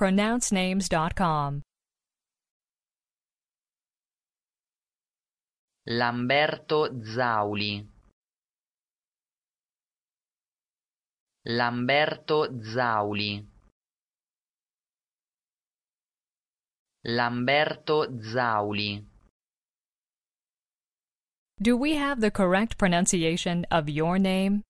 pronouncenames.com. Lamberto Zauli Lamberto Zauli Lamberto Zauli Do we have the correct pronunciation of your name?